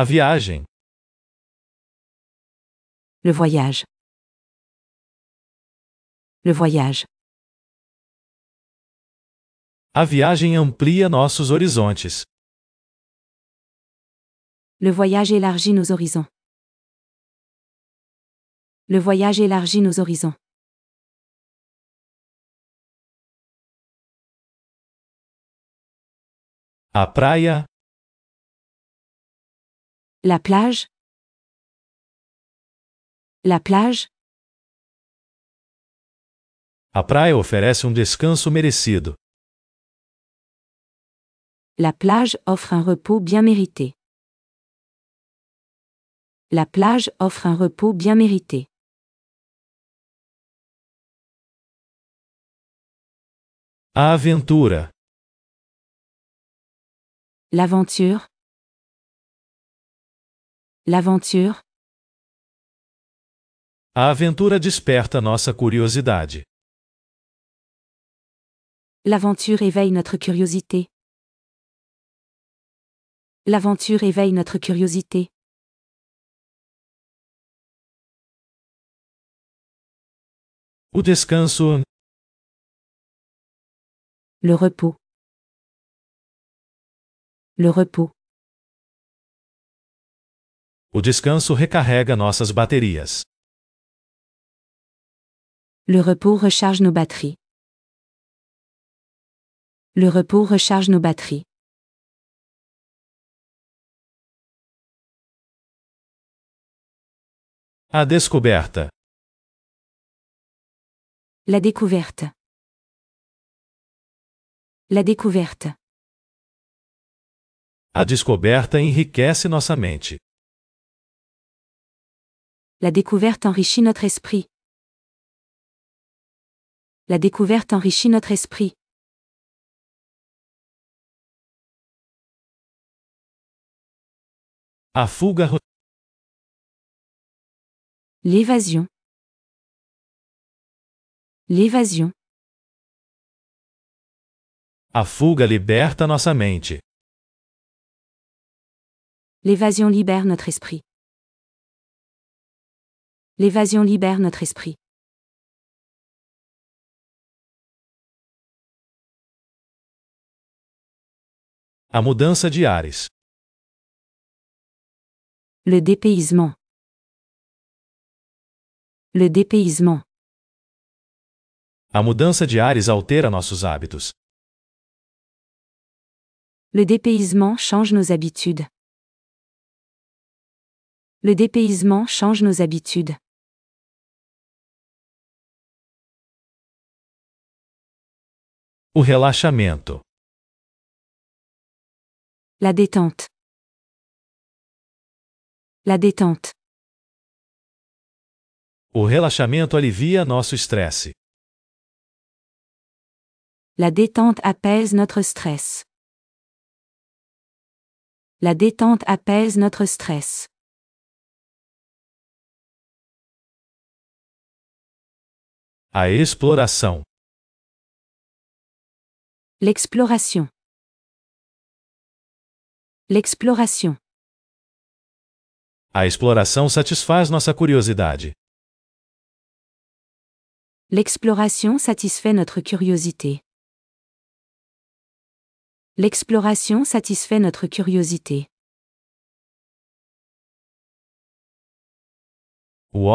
A viagem. Le voyage. Le voyage. A viagem amplia nossos horizontes. Le voyage élargit nos horizons. Le voyage élargit nos horizons. A praia La plage La plage A praia oferece un um descanso merecido. La plage offre un repos bien mérité. La plage offre un repos bien mérité. A aventura. L'aventure. L'aventure. A aventura desperta nossa curiosidade. L'aventure éveille notre curiosité. L'aventure éveille notre curiosité. O descanso. Le repos. Le repos. O descanso recarrega nossas baterias. Le repos recharge nos batteries. Le repos recharge nos batteries. A descoberta. La découverte. La découverte. A descoberta enriquece nossa mente. La découverte enrichit notre esprit. La découverte enrichit notre esprit. A fuga. L'évasion. L'évasion. A fuga liberta nossa mente. L'évasion libère notre esprit. L'évasion libère notre esprit. A mudança de ares. Le dépaysement. Le dépaysement. A mudança de ares altera nossos hábitos. Le dépaysement change nos habitudes. Le dépaysement change nos habitudes. O relaxamento. La détente. La détente. O relaxamento alivia nosso estresse. La détente apaise notre stress. La détente apaise notre stress. A exploração. L'exploration. L'exploration. A exploração satisfaz nossa curiosidade. L'exploration satisfait notre curiosité. L'exploration satisfait notre curiosité. O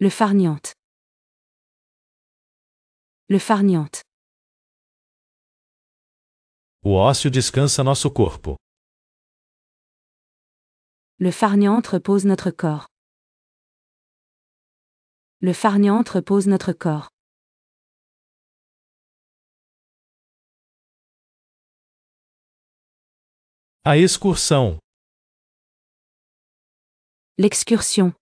Le farniente. Le farniente. O ócio descansa notre corpo. Le farniente repose notre corps. Le farniente repose notre corps. A excursão. L'excursion.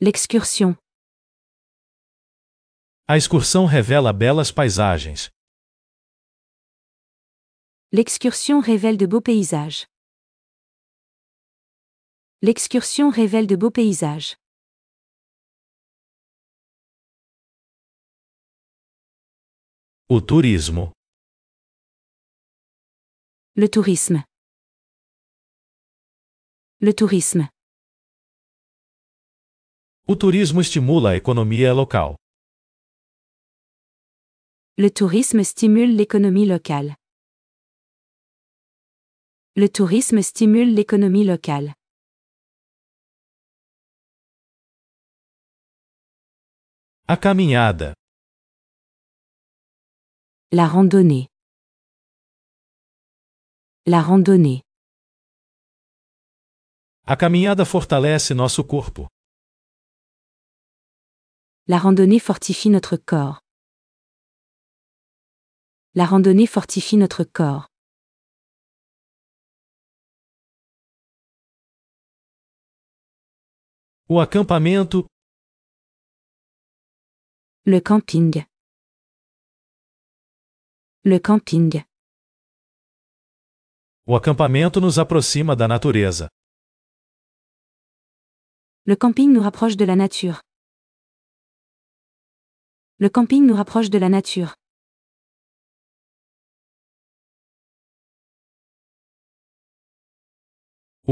L'excursion. A excursão revela belas paisagens. L'excursion révèle de beaux paysages. L'excursion révèle de beaux paysages. O turismo. Le tourisme. Le tourisme. O turismo estimula a economia local. Le tourisme stimule l'économie locale. Le tourisme stimule l'économie locale. A caminhada. La randonnée. La randonnée. A caminhada fortalece nosso corpo. La randonnée fortifie notre corps la randonnée fortifie notre corps. O Le camping. Le camping. O acampamento nos aproxima da natureza. Le camping nous rapproche de la nature. Le camping nous rapproche de la nature.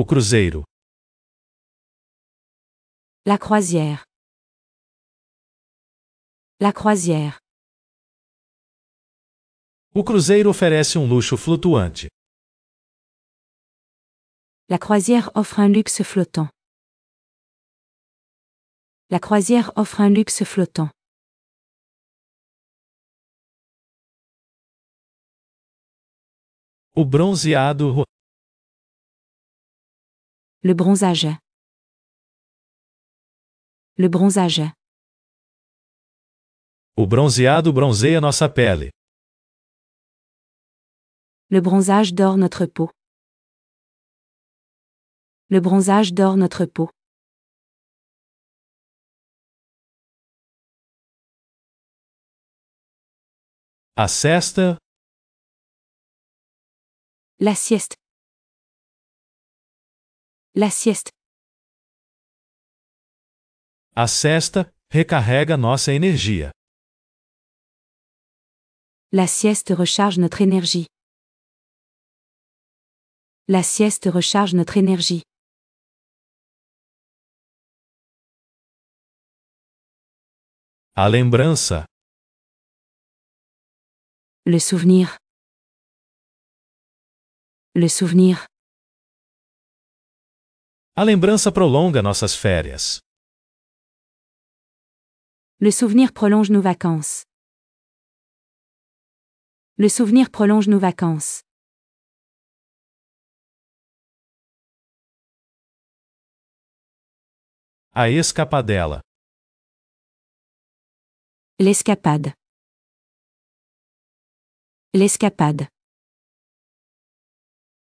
O cruzeiro. La croisière. La croisière. O cruzeiro oferece um luxo flutuante. La croisière offre un luxe flottant. La croisière offre un luxe flottant. O bronzeado Le bronzage. Le bronzage. O bronzeado bronzeia nossa pele. Le bronzage dort notre peau. Le bronzage dort notre peau. A sieste. La sieste. La sieste. A sieste recarrega nossa energia. La sieste recharge notre énergie. La sieste recharge notre énergie. A lembrança. Le souvenir. Le souvenir. A lembrança prolonga nossas férias. Le souvenir prolonge nos vacances. Le souvenir prolonge nos vacances. A escapadela. L'escapade. L'escapade.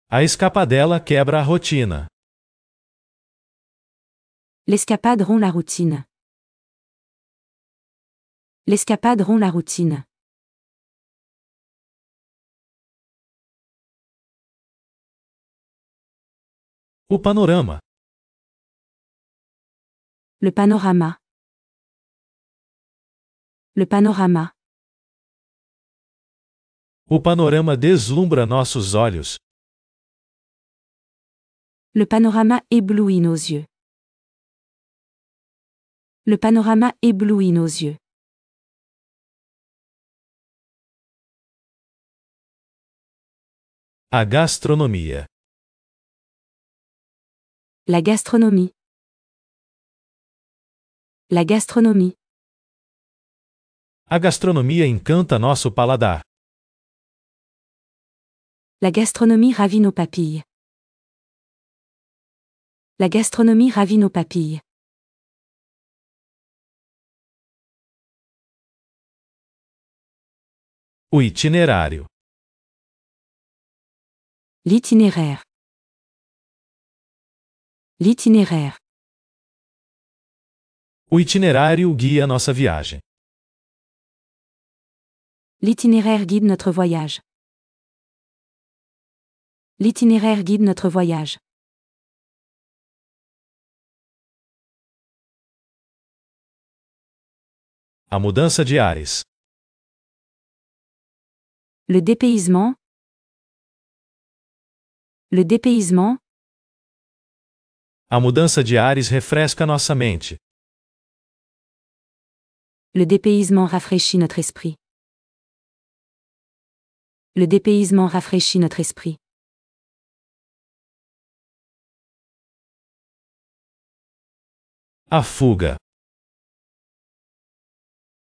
A escapadela quebra a rotina. L'escapade rompt la routine. L'escapade rompt la routine. O panorama. Le panorama. Le panorama. O panorama deslumbra nossos olhos. Le panorama éblouit nos yeux le panorama éblouit nos yeux. A gastronomie. La gastronomie. La gastronomie. A gastronomie encanta nosso paladar. La gastronomie ravit nos papilles. La gastronomie ravit nos papilles. O itinerário. L'itinéraire. L'itinéraire. O itinerário guia nossa viagem. L'itinéraire guide notre voyage. L'itinéraire guide notre voyage. A mudança de ares. Le dépaysement. Le dépaysement. A mudança de ares refresca nossa mente. Le dépaysement rafraîchit notre esprit. Le dépaysement rafraîchit notre esprit. A fuga.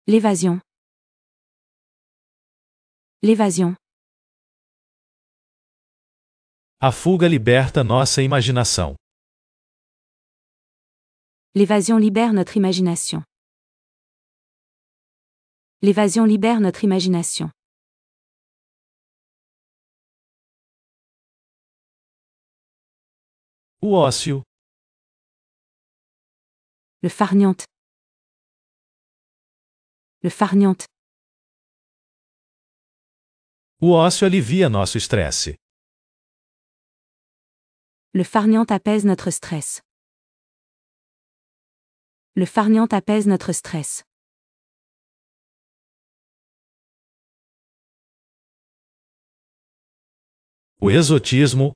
L'évasion. L'évasion. A fuga liberta nossa imaginação. L'évasion libère notre imagination. L'évasion libère notre imagination. O Le farniente. Le farniente. O ócio alivia nosso estresse. Le farniente apaise notre stress. Le farniente apaise notre stress. O exotismo.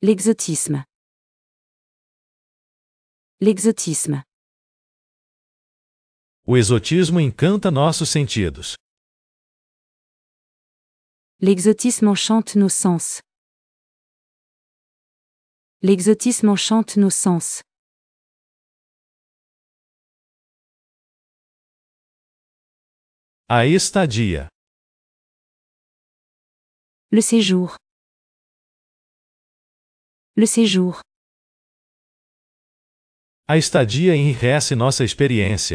L'exotisme. L'exotisme. O exotismo encanta nossos sentidos. L'exotisme enchante nos sens. L'exotisme enchante nos sens. A estadia. Le séjour. Le séjour. A estadia enrichit notre expérience.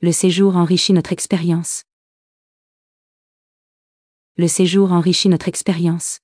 Le séjour enrichit notre expérience le séjour enrichit notre expérience.